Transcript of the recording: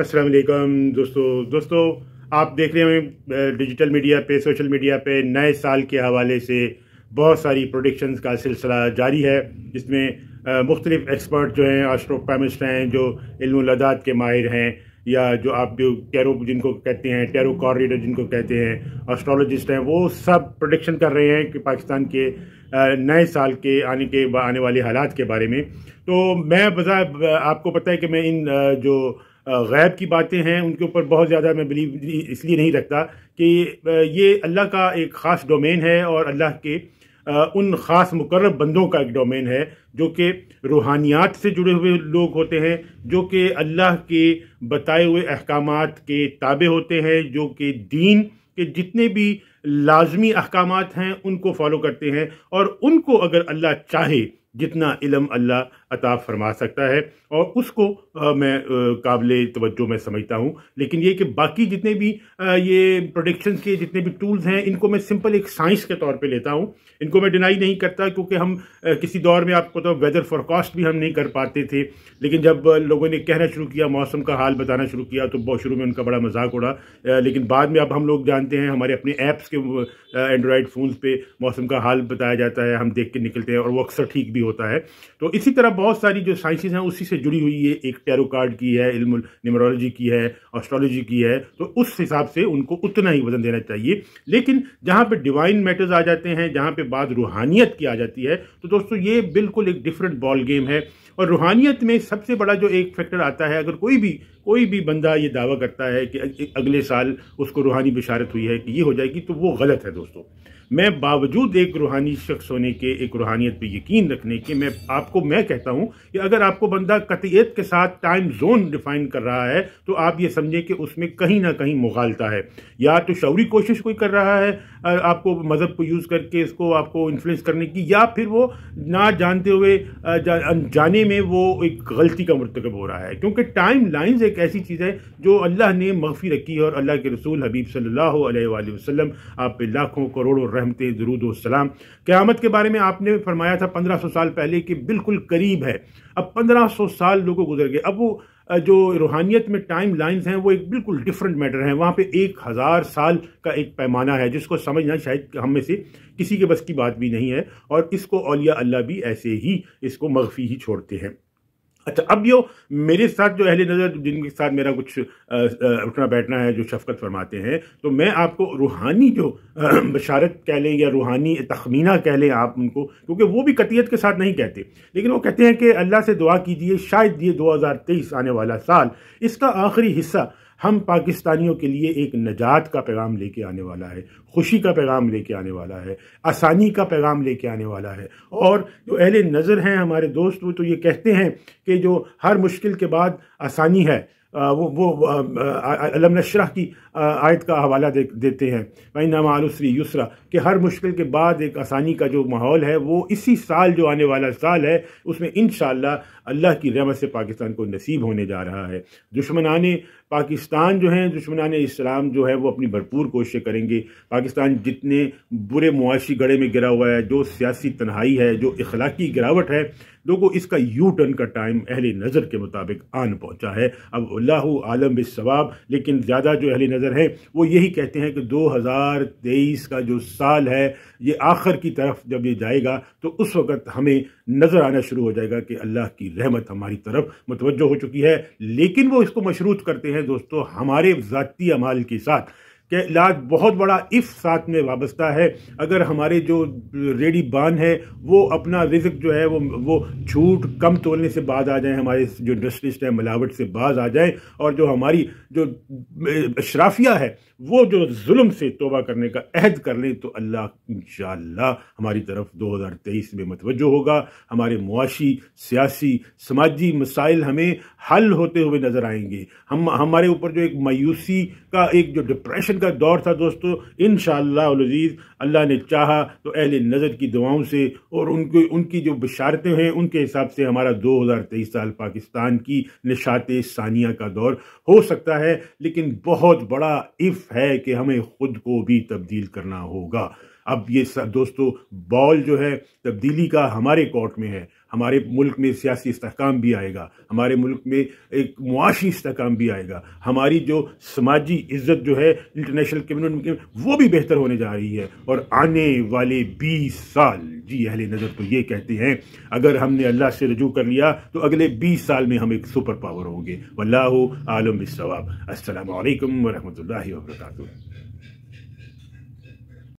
अस्सलाम वालेकुम दोस्तों दोस्तों आप देख रहे हैं डिजिटल मीडिया पे सोशल मीडिया पे नए साल के हवाले से बहुत सारी प्रोडिक्शंस का सिलसिला जारी है जिसमें मुख्तलिफ एक्सपर्ट जो हैं आस्ट्रोपामिस्ट हैं जो इल्म लदात के माहिर हैं या जो आप जो टैरो जिनको कहते हैं टैरो कॉरिडर जिनको कहते हैं ऑस्ट्रोलॉजिस्ट हैं वो सब प्रोडिक्शन कर रहे हैं कि पाकिस्तान के नए साल के आने के आने वाले हालात के बारे में तो मैं बजाय आपको पता है कि मैं इन जो गैब की बातें हैं उनके ऊपर बहुत ज़्यादा मैं बिलीव इसलिए नहीं रखता कि ये अल्लाह का एक ख़ास डोमेन है और अल्लाह के उन ख़ास मुकर बंदों का एक डोमेन है जो कि रूहानियात से जुड़े हुए लोग होते हैं जो कि अल्लाह के बताए हुए अहकाम के ताबे होते हैं जो कि दीन के जितने भी लाजमी अहकाम हैं उनको फॉलो करते हैं और उनको अगर अल्लाह चाहे जितना इलम अल्लाह अता फरमा सकता है और उसको आ, मैं काबिल तवज्जो में समझता हूँ लेकिन ये कि बाकी जितने भी आ, ये प्रोडिक्शन के जितने भी टूल्स हैं इनको मैं सिंपल एक साइंस के तौर पे लेता हूँ इनको मैं डिनाई नहीं करता क्योंकि हम आ, किसी दौर में आपको तो वेदर फॉरकास्ट भी हम नहीं कर पाते थे लेकिन जब लोगों ने कहना शुरू किया मौसम का हाल बताना शुरू किया तो बहुत शुरू में उनका बड़ा मजाक उड़ा लेकिन बाद में अब हम लोग जानते हैं हमारे अपने ऐप्स के एंड्रॉयड फ़ोन पर मौसम का हाल बताया जाता है हम देख के निकलते हैं और वो अक्सर ठीक भी होता है तो इसी तरह बहुत सारी जो साइंसेज हैं उसी से जुड़ी हुई है एक टैरो कार्ड की है इल्म निमरोलॉजी की है ऑस्ट्रोलॉजी की है तो उस हिसाब से उनको उतना ही वजन देना चाहिए लेकिन जहाँ पर डिवाइन मैटर्स आ जाते हैं जहाँ पर बात रूहानियत की आ जाती है तो दोस्तों ये बिल्कुल एक डिफरेंट बॉल गेम है और रूहानियत में सबसे बड़ा जो एक फैक्टर आता है अगर कोई भी कोई भी बंदा ये दावा करता है कि अगले साल उसको रूहानी बिशारत हुई है कि ये हो जाएगी तो वो गलत है दोस्तों मैं बावजूद एक रूहानी शख्स होने के एक रूहानियत पे यकीन रखने के मैं आपको मैं कहता हूँ कि अगर आपको बंदा कतियत के साथ टाइम जोन डिफाइन कर रहा है तो आप ये समझें कि उसमें कहीं ना कहीं मुगालता है या तो शौरी कोशिश कोई कर रहा है आपको मज़हब को यूज़ करके इसको आपको इन्फ्लुएंस करने की या फिर वो ना जानते हुए जा, जाने में वो एक गलती का मरतकब हो रहा है क्योंकि टाइम लाइन्स एक एक ऐसी चीज़ है जो अल्लाह ने मफ़ी रखी है और अल्लाह के रसूल हबीब सल्ला अलैहि आप पे लाखों करोड़ों रहमतें जरूद वसलाम क़्यामत के बारे में आपने फरमाया था पंद्रह सौ साल पहले कि बिल्कुल करीब है अब पंद्रह सौ साल लोगों गुजर गए अब वो जो रूहानियत में टाइम लाइन्स हैं वो एक बिल्कुल डिफरेंट मैटर हैं वहाँ पे एक हज़ार साल का एक पैमाना है जिसको समझना शायद हम में से किसी के बस की बात भी नहीं है और इसको अलिया अल्लाह भी ऐसे ही इसको मगफी ही छोड़ते हैं अच्छा अब यो मेरे साथ जो अहले नज़र जिनके साथ मेरा कुछ उठना बैठना है जो शफकत फरमाते हैं तो मैं आपको रूहानी जो बशारत कह लें या रूहानी तखमीना कह लें आप उनको क्योंकि वो भी कतियत के साथ नहीं कहते लेकिन वो कहते हैं कि अल्लाह से दुआ कीजिए शायद ये 2023 आने वाला साल इसका आखिरी हिस्सा हम पाकिस्तानियों के लिए एक नजात का पैगाम लेके आने वाला है खुशी का पैगाम लेके आने वाला है आसानी का पैगाम लेके आने वाला है और जो अहले नज़र हैं हमारे दोस्त वो तो ये कहते हैं कि कि जो हर मुश्किल के बाद आसानी है वो वो अलमनशरह की आयत का हवाला दे, देते हैं वही नामुसरी युसरा कि हर मुश्किल के बाद एक आसानी का जो माहौल है वो इसी साल जो आने वाला साल है उसमें इन अल्लाह की रहमत से पाकिस्तान को नसीब होने जा रहा है दुश्मनान पाकिस्तान जो हैं दुश्मनान इस्लाम जो है वो अपनी भरपूर कोशिशें करेंगे पाकिस्तान जितने बुरे मुआशी गड़े में गिरा हुआ है जो सियासी तनहाई है जो इखलाकी गिरावट है लोगों इसका यू टर्न का टाइम अहल नज़र के मुताबिक आन पहुँचा है अब अल्लाह आलम बिसवाब लेकिन ज़्यादा जो अहली नज़र हैं वो यही कहते हैं कि दो हज़ार तेईस का जो साल है ये आखिर की तरफ जब ये जाएगा तो उस वक़्त हमें नज़र आना शुरू हो जाएगा कि अल्लाह की रहमत हमारी तरफ मतवजह हो चुकी है लेकिन वो इसको मशरूत करते हैं दोस्तों हमारे ज़ाती अमाल के साथ कि इलाज बहुत बड़ा इफ़ साथ में वाबस्ता है अगर हमारे जो रेडी बान है वो अपना रिजक जो है वो वो छूट कम तोलने से बाज आ जाए हमारे जो इंडस्ट्रिस्ट हैं मिलावट से बाज आ जाए और जो हमारी जो अशराफिया है वो जो जुल्म से तोबा करने का अहद कर लें तो अल्लाह इन हमारी तरफ 2023 में मतवजो होगा हमारे मुआशी सियासी समाजी मसाइल हमें हल होते हुए नज़र आएंगे हम हमारे ऊपर जो एक मायूसी का एक जो डिप्रेशन का दौर था दोस्तों इन शजीज़ अल्लाह ने चाहा तो अहल नज़र की दुआओं से और उनकी उनकी जो बशारतें हैं उनके हिसाब से हमारा दो हज़ार तेईस साल पाकिस्तान की निशात सानिया का दौर हो सकता है लेकिन बहुत बड़ा इफ़ है कि हमें ख़ुद को भी तब्दील करना होगा अब ये दोस्तों बॉल जो है तब्दीली का हमारे कोर्ट में है हमारे मुल्क में सियासी इसकाम भी आएगा हमारे मुल्क में एक मुआशी इसकाम भी आएगा हमारी जो समाजी इज्जत जो है इंटरनेशनल कम्यूनिटी में वो भी बेहतर होने जा रही है और आने वाले बीस साल जी अहले नज़र तो ये कहते हैं अगर हमने अल्लाह से रजू कर लिया तो अगले बीस साल में हम एक सुपर पावर होंगे वल्लाह आलम बिसवाब असल वरहमल वर्का